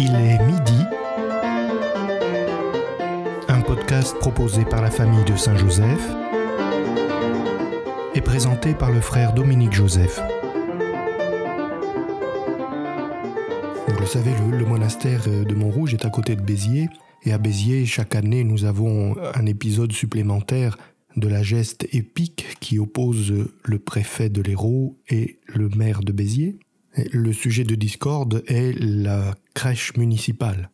Il est midi. Un podcast proposé par la famille de Saint-Joseph et présenté par le frère Dominique Joseph. Vous le savez, le, monastère de Montrouge est à côté de Béziers. Et à Béziers, chaque année, nous avons un épisode supplémentaire de la geste épique qui oppose le préfet de l'Hérault et le maire de Béziers. Le sujet de discorde est la crèche municipale.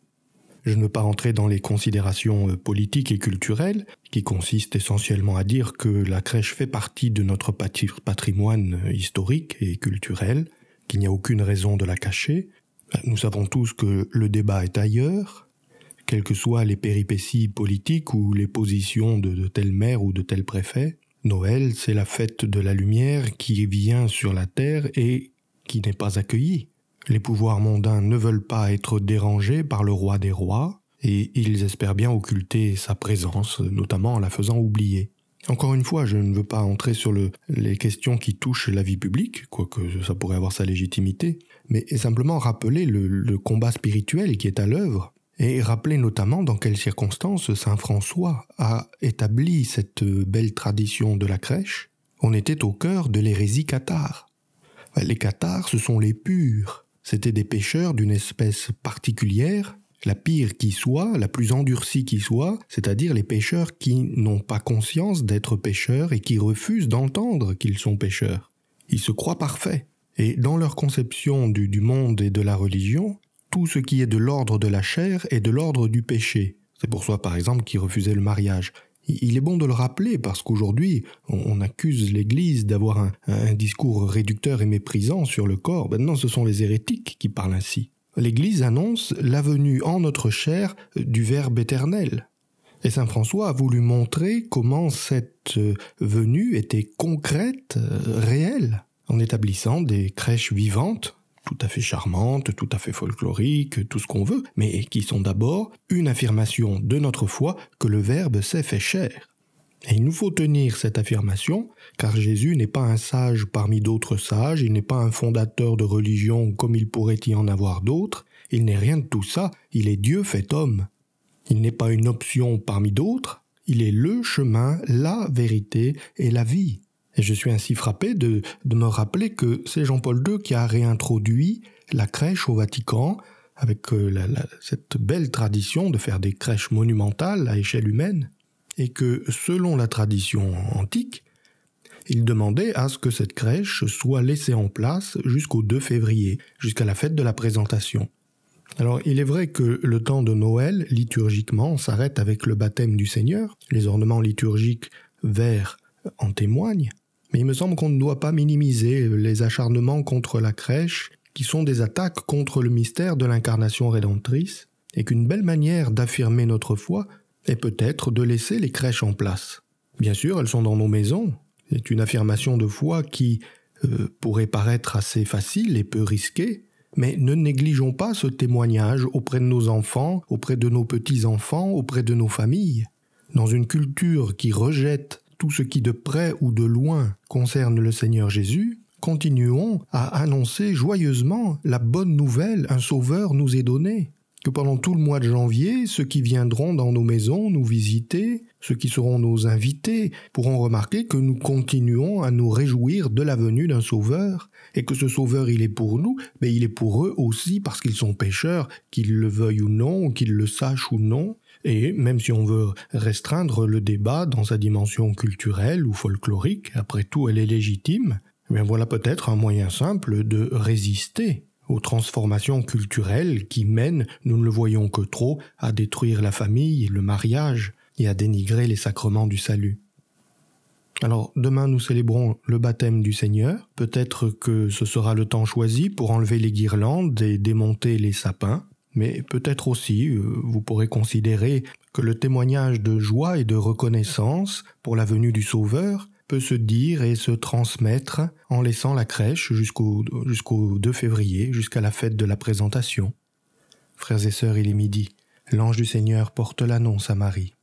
Je ne veux pas entrer dans les considérations euh, politiques et culturelles, qui consistent essentiellement à dire que la crèche fait partie de notre patrimoine euh, historique et culturel, qu'il n'y a aucune raison de la cacher. Euh, nous savons tous que le débat est ailleurs, quelles que soient les péripéties politiques ou les positions de, de tel maire ou de tel préfet. Noël, c'est la fête de la lumière qui vient sur la terre et qui n'est pas accueilli. Les pouvoirs mondains ne veulent pas être dérangés par le roi des rois, et ils espèrent bien occulter sa présence, notamment en la faisant oublier. Encore une fois, je ne veux pas entrer sur les questions qui touchent la vie publique, quoique ça pourrait avoir sa légitimité, mais simplement rappeler le, le combat spirituel qui est à l'œuvre, et rappeler notamment dans quelles circonstances Saint François a établi cette belle tradition de la crèche. On était au cœur de l'hérésie cathare. Les cathares, ce sont les purs. C'étaient des pêcheurs d'une espèce particulière, la pire qui soit, la plus endurcie qui soit, c'est-à-dire les pêcheurs qui n'ont pas conscience d'être pêcheurs et qui refusent d'entendre qu'ils sont pêcheurs. Ils se croient parfaits. Et dans leur conception du, du monde et de la religion, tout ce qui est de l'ordre de la chair est de l'ordre du péché. C'est pour ça, par exemple, qu'ils refusaient le mariage. Il est bon de le rappeler parce qu'aujourd'hui, on accuse l'Église d'avoir un, discours réducteur et méprisant sur le corps. Maintenant, ce sont les hérétiques qui parlent ainsi. L'Église annonce la venue en notre chair du Verbe éternel. Et Saint François a voulu montrer comment cette euh, venue était concrète, euh, réelle, en établissant des crèches vivantes tout à fait charmantes, tout à fait folkloriques, tout ce qu'on veut, mais qui sont d'abord une affirmation de notre foi que le Verbe s'est fait chair. Et il nous faut tenir cette affirmation, car Jésus n'est pas un sage parmi d'autres sages, il n'est pas un fondateur de religion comme il pourrait y en avoir d'autres, il n'est rien de tout ça, il est Dieu fait homme. Il n'est pas une option parmi d'autres, il est le chemin, la vérité et la vie. Et je suis ainsi frappé de, me rappeler que c'est Jean-Paul II qui a réintroduit la crèche au Vatican, avec euh, cette belle tradition de faire des crèches monumentales à échelle humaine, et que selon la tradition antique, il demandait à ce que cette crèche soit laissée en place jusqu'au 2 février, jusqu'à la fête de la présentation. Alors il est vrai que le temps de Noël, liturgiquement, s'arrête avec le baptême du Seigneur, les ornements liturgiques verts en témoignent, mais il me semble qu'on ne doit pas minimiser les acharnements contre la crèche, qui sont des attaques contre le mystère de l'incarnation rédemptrice, et qu'une belle manière d'affirmer notre foi est peut-être de laisser les crèches en place. Bien sûr, elles sont dans nos maisons. C'est une affirmation de foi qui euh, pourrait paraître assez facile et peu risquée, mais ne négligeons pas ce témoignage auprès de nos enfants, auprès de nos petits-enfants, auprès de nos familles. Dans une culture qui rejette tout ce qui de près ou de loin concerne le Seigneur Jésus, continuons à annoncer joyeusement la bonne nouvelle, un Sauveur nous est donné que pendant tout le mois de janvier, ceux qui viendront dans nos maisons nous visiter, ceux qui seront nos invités, pourront remarquer que nous continuons à nous réjouir de la venue d'un Sauveur, et que ce Sauveur il est pour nous, mais il est pour eux aussi parce qu'ils sont pécheurs, qu'ils le veuillent ou non, qu'ils le sachent ou non, et même si on veut restreindre le débat dans sa dimension culturelle ou folklorique, après tout elle est légitime, eh voilà peut-être un moyen simple de résister aux transformations culturelles qui mènent, nous ne le voyons que trop, à détruire la famille, le mariage et à dénigrer les sacrements du salut. Alors demain nous célébrons le baptême du Seigneur, peut-être que ce sera le temps choisi pour enlever les guirlandes et démonter les sapins, mais peut-être aussi euh, vous pourrez considérer que le témoignage de joie et de reconnaissance pour la venue du Sauveur peut se dire et se transmettre en laissant la crèche jusqu'au jusqu'au 2 février, jusqu'à la fête de la présentation. Frères et sœurs, il est midi. L'ange du Seigneur porte l'annonce à Marie.